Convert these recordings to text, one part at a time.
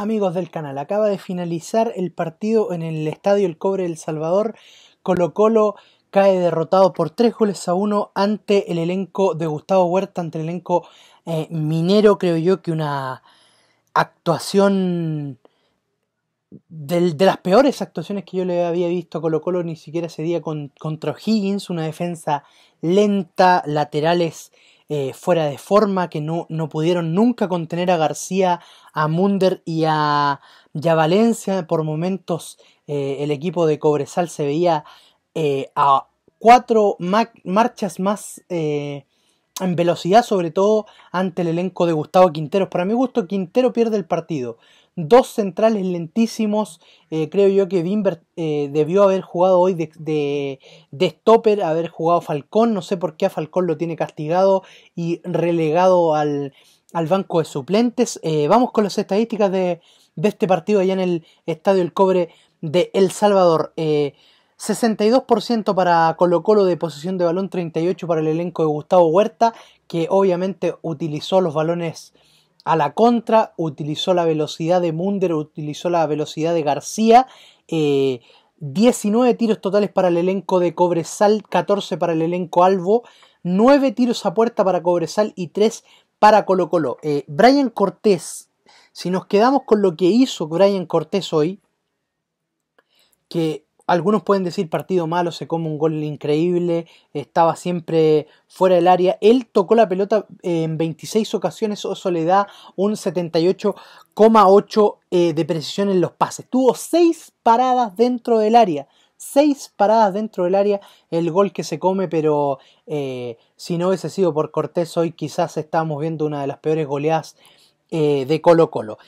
Amigos del canal, acaba de finalizar el partido en el Estadio El Cobre del Salvador. Colo Colo cae derrotado por 3 goles a 1 ante el elenco de Gustavo Huerta, ante el elenco eh, minero, creo yo que una actuación de las peores actuaciones que yo le había visto a Colo Colo, ni siquiera ese día con, contra Higgins, una defensa lenta, laterales eh, fuera de forma, que no, no, pudieron nunca contener a García, a Munder y a, Valencia. Por momentos eh, el equipo de Cobresal se veía eh, a cuatro marchas más en velocidad, sobre todo ante el elenco de Gustavo Quinteros. Para mi gusto, Quintero pierde el partido dos centrales lentísimos. Eh, creo yo que Wimber eh, debió haber jugado hoy de, de, stopper, haber jugado Falcón. No sé por qué a Falcón lo tiene castigado y relegado al, al banco de suplentes. Eh, vamos con las estadísticas de, de, este partido allá en el Estadio El Cobre de El Salvador. 62% para Colo Colo de posición de balón, 38% para el elenco de Gustavo Huerta, que obviamente utilizó los balones a la contra, utilizó la velocidad de Munder, utilizó la velocidad de García. 19 eh, tiros totales para el elenco de Cobresal, 14 para el elenco Albo, 9 tiros a puerta para Cobresal y 3 para Colo Colo. Eh, Brian Cortés, si nos quedamos con lo que hizo Brian Cortés hoy, que algunos pueden decir partido malo, se come un gol increíble, estaba siempre fuera del área. Él tocó la pelota eh, en 26 ocasiones, eso le da un 78,8 eh, de precisión en los pases. Tuvo 6 paradas dentro del área. 6 paradas dentro del área, el gol que se come, pero eh, si no hubiese sido por Cortés hoy quizás estamos viendo una de las peores goleadas de Colo Colo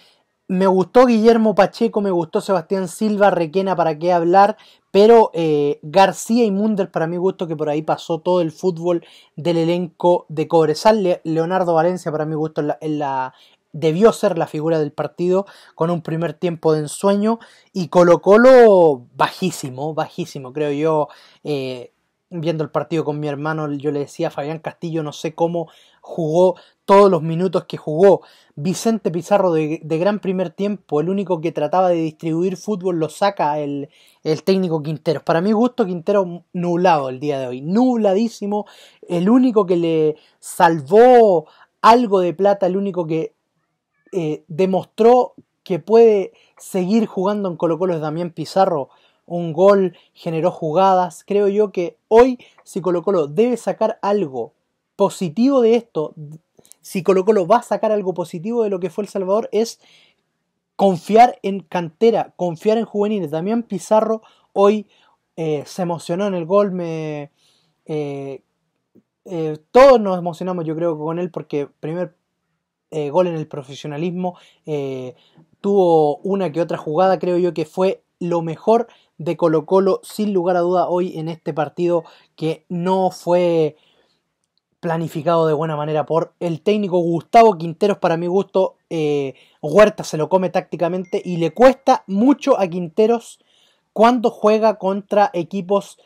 me gustó Guillermo Pacheco, me gustó Sebastián Silva, Requena, para qué hablar, pero eh, García y Munder, para mí gusto, que por ahí pasó todo el fútbol del elenco de Cobresal. Leonardo Valencia, para mí gusto, la, debió ser la figura del partido con un primer tiempo de ensueño y Colo Colo bajísimo, bajísimo, creo yo. Eh, viendo el partido con mi hermano, yo le decía a Fabián Castillo, no sé cómo jugó todos los minutos que jugó. Vicente Pizarro de, gran primer tiempo, el único que trataba de distribuir fútbol, lo saca el, el técnico Quintero... Para mi gusto, Quintero nublado el día de hoy, nubladísimo, el único que le salvó algo de plata, el único que eh, demostró que puede seguir jugando en Colo Colo es Damián Pizarro. Un gol generó jugadas. Creo yo que hoy, si Colo Colo debe sacar algo positivo de esto, si Colo Colo va a sacar algo positivo de lo que fue El Salvador es confiar en cantera, confiar en juveniles. Damián Pizarro hoy eh, se emocionó en el gol, me... Eh, eh, todos nos emocionamos yo creo con él porque primer gol en el profesionalismo tuvo una que otra jugada creo yo que fue lo mejor de Colo Colo sin lugar a duda hoy en este partido que no fue planificado de buena manera por el técnico Gustavo Quinteros. Para mi gusto, eh, Huerta se lo come tácticamente y le cuesta mucho a Quinteros cuando juega contra equipos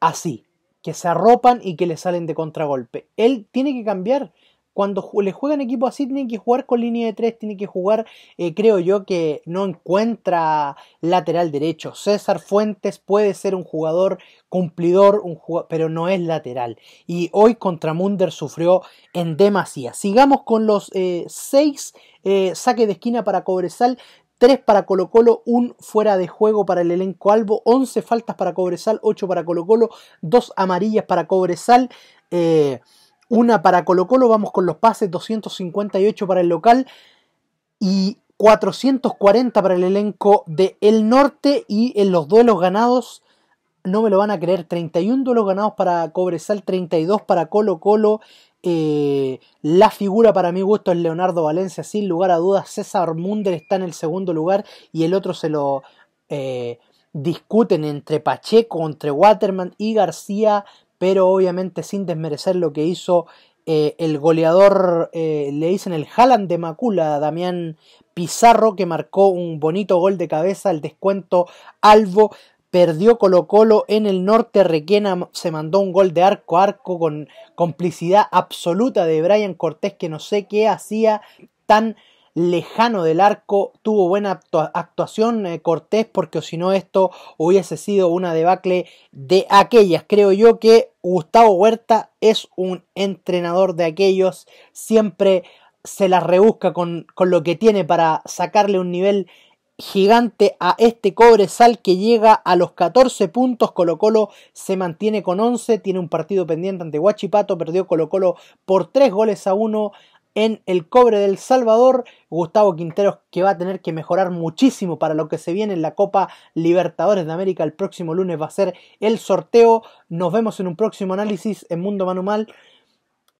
así, que se arropan y que le salen de contragolpe. Él tiene que cambiar cuando le juegan equipo así, tienen que jugar con línea de tres, tiene que jugar, eh, creo yo, que no encuentra lateral derecho. César Fuentes puede ser un jugador cumplidor, un pero no es lateral. Y hoy contra Munder sufrió en demasía. Sigamos con los eh, seis eh, saques de esquina para Cobresal. 3 para Colo Colo, 1 fuera de juego para el elenco Albo, 11 faltas para Cobresal, 8 para Colo Colo, 2 amarillas para Cobresal. Una para Colo Colo, vamos con los pases, 258 para el local y 440 para el elenco de El Norte y en los duelos ganados, no me lo van a creer, 31 duelos ganados para Cobresal, 32 para Colo Colo. Eh, la figura para mi gusto es Leonardo Valencia, sin lugar a dudas. César Munder está en el segundo lugar y el otro se lo eh, discuten entre Pacheco, entre Waterman y García pero obviamente sin desmerecer lo que hizo eh, el goleador, eh, le dicen el Haaland de Macula, Damián Pizarro, que marcó un bonito gol de cabeza, el descuento Albo. Perdió Colo Colo en el norte, Requena se mandó un gol de arco a arco con complicidad absoluta de Brian Cortés, que no sé qué hacía tan lejano del arco. Tuvo buena actuación eh, Cortés porque si no esto hubiese sido una debacle de aquellas. Creo yo que Gustavo Huerta es un entrenador de aquellos. Siempre se la rebusca con, lo que tiene para sacarle un nivel gigante a este Cobresal que llega a los 14 puntos. Colo Colo se mantiene con 11, tiene un partido pendiente ante Huachipato, perdió Colo Colo por 3 goles a 1 en el cobre del Salvador. Gustavo Quinteros que va a tener que mejorar muchísimo para lo que se viene en la Copa Libertadores de América. El próximo lunes va a ser el sorteo. Nos vemos en un próximo análisis en Mundo Manual.